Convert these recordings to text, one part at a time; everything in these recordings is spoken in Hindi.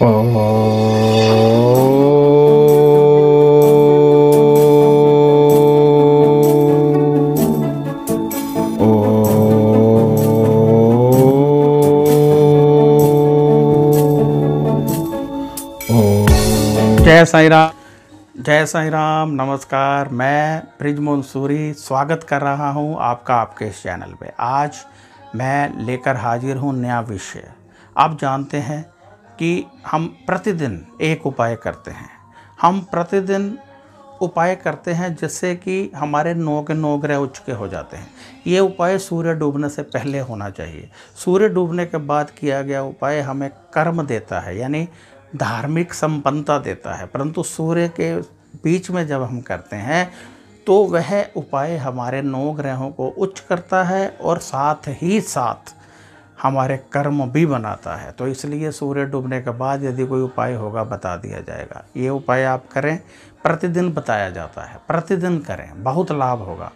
जय साई राम जय साई राम नमस्कार मैं ब्रिज मंसूरी स्वागत कर रहा हूं आपका आपके इस चैनल पे आज मैं लेकर हाजिर हूं नया विषय आप जानते हैं कि हम प्रतिदिन एक उपाय करते हैं हम प्रतिदिन उपाय करते हैं जिससे कि हमारे नौ के नौ ग्रह उच्च के हो जाते हैं ये उपाय सूर्य डूबने से पहले होना चाहिए सूर्य डूबने के बाद किया गया उपाय हमें कर्म देता है यानी धार्मिक संपन्नता देता है परंतु सूर्य के बीच में जब हम करते हैं तो वह उपाय हमारे नौ ग्रहों को उच्च करता है और साथ ही साथ हमारे कर्म भी बनाता है तो इसलिए सूर्य डूबने के बाद यदि कोई उपाय होगा बता दिया जाएगा ये उपाय आप करें प्रतिदिन बताया जाता है प्रतिदिन करें बहुत लाभ होगा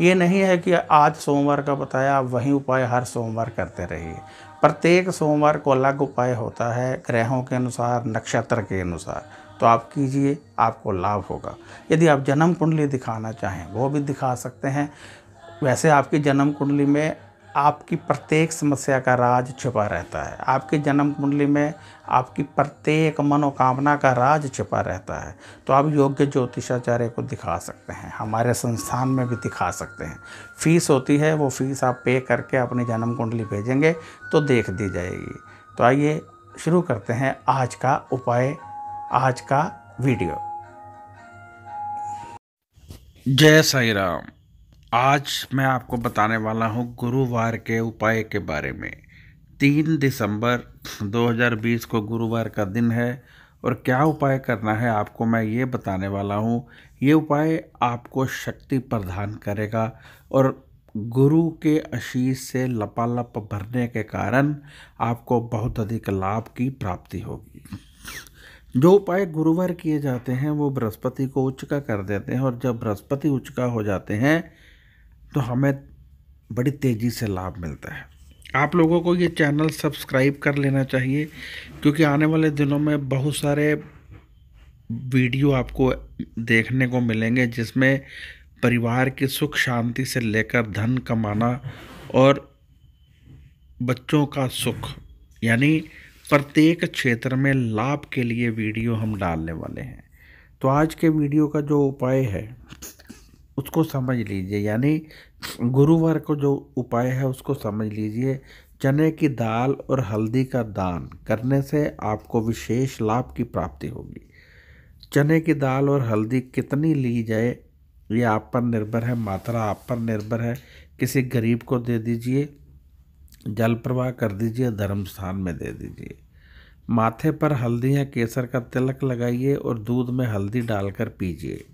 ये नहीं है कि आज सोमवार का बताया आप वही उपाय हर सोमवार करते रहिए प्रत्येक सोमवार को अलग उपाय होता है ग्रहों के अनुसार नक्षत्र के अनुसार तो आप कीजिए आपको लाभ होगा यदि आप जन्म कुंडली दिखाना चाहें वो भी दिखा सकते हैं वैसे आपकी जन्म कुंडली में आपकी प्रत्येक समस्या का राज छुपा रहता है आपकी जन्म कुंडली में आपकी प्रत्येक मनोकामना का राज छुपा रहता है तो आप योग्य ज्योतिषाचार्य को दिखा सकते हैं हमारे संस्थान में भी दिखा सकते हैं फीस होती है वो फीस आप पे करके अपनी जन्म कुंडली भेजेंगे तो देख दी जाएगी तो आइए शुरू करते हैं आज का उपाय आज का वीडियो जय साई राम आज मैं आपको बताने वाला हूँ गुरुवार के उपाय के बारे में तीन दिसंबर 2020 को गुरुवार का दिन है और क्या उपाय करना है आपको मैं ये बताने वाला हूँ ये उपाय आपको शक्ति प्रदान करेगा और गुरु के आशीष से लपालप भरने के कारण आपको बहुत अधिक लाभ की प्राप्ति होगी जो उपाय गुरुवार किए जाते हैं वो बृहस्पति को उच्च का कर देते हैं और जब बृहस्पति उच्च का हो जाते हैं तो हमें बड़ी तेज़ी से लाभ मिलता है आप लोगों को ये चैनल सब्सक्राइब कर लेना चाहिए क्योंकि आने वाले दिनों में बहुत सारे वीडियो आपको देखने को मिलेंगे जिसमें परिवार की सुख शांति से लेकर धन कमाना और बच्चों का सुख यानी प्रत्येक क्षेत्र में लाभ के लिए वीडियो हम डालने वाले हैं तो आज के वीडियो का जो उपाय है उसको समझ लीजिए यानी गुरुवार को जो उपाय है उसको समझ लीजिए चने की दाल और हल्दी का दान करने से आपको विशेष लाभ की प्राप्ति होगी चने की दाल और हल्दी कितनी ली जाए ये आप पर निर्भर है मात्रा आप पर निर्भर है किसी गरीब को दे दीजिए जल प्रवाह कर दीजिए धर्म स्थान में दे दीजिए माथे पर हल्दी या केसर का तिलक लगाइए और दूध में हल्दी डालकर पीजिए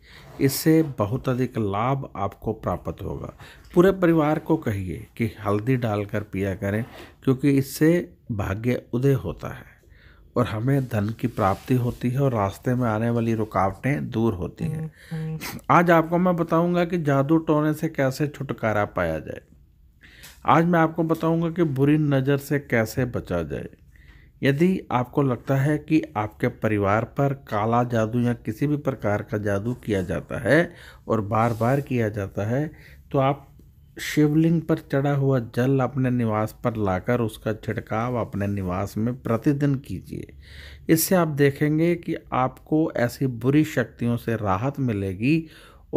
इससे बहुत अधिक लाभ आपको प्राप्त होगा पूरे परिवार को कहिए कि हल्दी डालकर पिया करें क्योंकि इससे भाग्य उदय होता है और हमें धन की प्राप्ति होती है और रास्ते में आने वाली रुकावटें दूर होती हैं आज आपको मैं बताऊंगा कि जादू टोने से कैसे छुटकारा पाया जाए आज मैं आपको बताऊंगा कि बुरी नज़र से कैसे बचा जाए यदि आपको लगता है कि आपके परिवार पर काला जादू या किसी भी प्रकार का जादू किया जाता है और बार बार किया जाता है तो आप शिवलिंग पर चढ़ा हुआ जल अपने निवास पर लाकर उसका छिड़काव अपने निवास में प्रतिदिन कीजिए इससे आप देखेंगे कि आपको ऐसी बुरी शक्तियों से राहत मिलेगी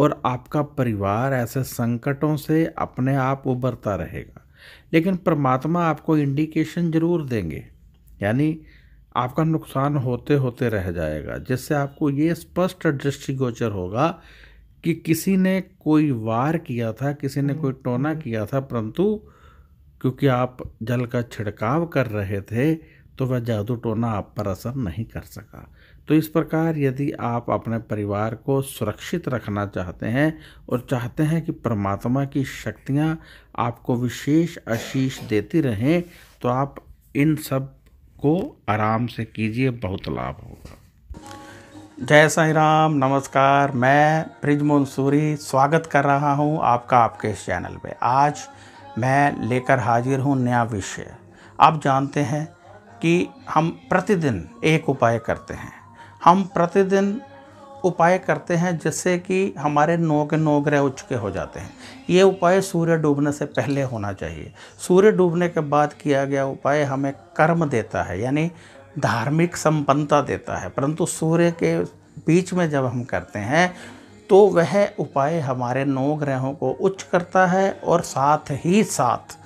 और आपका परिवार ऐसे संकटों से अपने आप उबरता रहेगा लेकिन परमात्मा आपको इंडिकेशन ज़रूर देंगे यानी आपका नुकसान होते होते रह जाएगा जिससे आपको ये स्पष्ट दृष्टिगोचर होगा कि किसी ने कोई वार किया था किसी ने कोई हम्म, टोना हम्म। किया था परंतु क्योंकि आप जल का छिड़काव कर रहे थे तो वह जादू टोना आप पर असर नहीं कर सका तो इस प्रकार यदि आप अपने परिवार को सुरक्षित रखना चाहते हैं और चाहते हैं कि परमात्मा की शक्तियाँ आपको विशेष आशीष देती रहें तो आप इन सब को आराम से कीजिए बहुत लाभ होगा जय साई राम नमस्कार मैं ब्रिज मंसूरी स्वागत कर रहा हूं आपका आपके इस चैनल पे आज मैं लेकर हाजिर हूं नया विषय आप जानते हैं कि हम प्रतिदिन एक उपाय करते हैं हम प्रतिदिन उपाय करते हैं जिससे कि हमारे नौ के नौ ग्रह उच्च के हो जाते हैं ये उपाय सूर्य डूबने से पहले होना चाहिए सूर्य डूबने के बाद किया गया उपाय हमें कर्म देता है यानी धार्मिक संपन्नता देता है परंतु सूर्य के बीच में जब हम करते हैं तो वह उपाय हमारे नौ ग्रहों को उच्च करता है और साथ ही साथ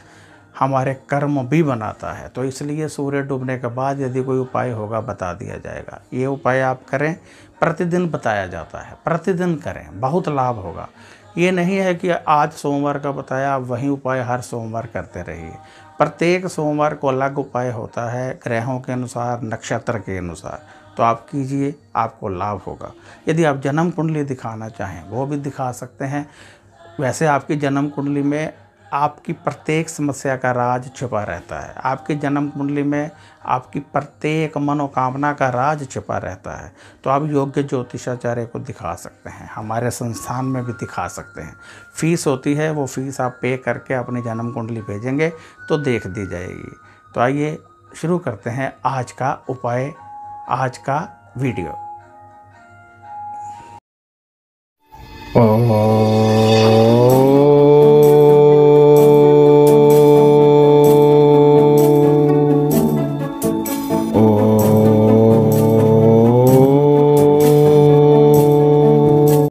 हमारे कर्म भी बनाता है तो इसलिए सूर्य डूबने के बाद यदि कोई उपाय होगा बता दिया जाएगा ये उपाय आप करें प्रतिदिन बताया जाता है प्रतिदिन करें बहुत लाभ होगा ये नहीं है कि आज सोमवार का बताया आप वही उपाय हर सोमवार करते रहिए प्रत्येक सोमवार को अलग उपाय होता है ग्रहों के अनुसार नक्षत्र के अनुसार तो आप कीजिए आपको लाभ होगा यदि आप जन्म कुंडली दिखाना चाहें वो भी दिखा सकते हैं वैसे आपकी जन्म कुंडली में आपकी प्रत्येक समस्या का राज छिपा रहता है आपकी जन्म कुंडली में आपकी प्रत्येक मनोकामना का राज छिपा रहता है तो आप योग्य ज्योतिषाचार्य को दिखा सकते हैं हमारे संस्थान में भी दिखा सकते हैं फीस होती है वो फीस आप पे करके अपनी जन्म कुंडली भेजेंगे तो देख दी जाएगी तो आइए शुरू करते हैं आज का उपाय आज का वीडियो ओ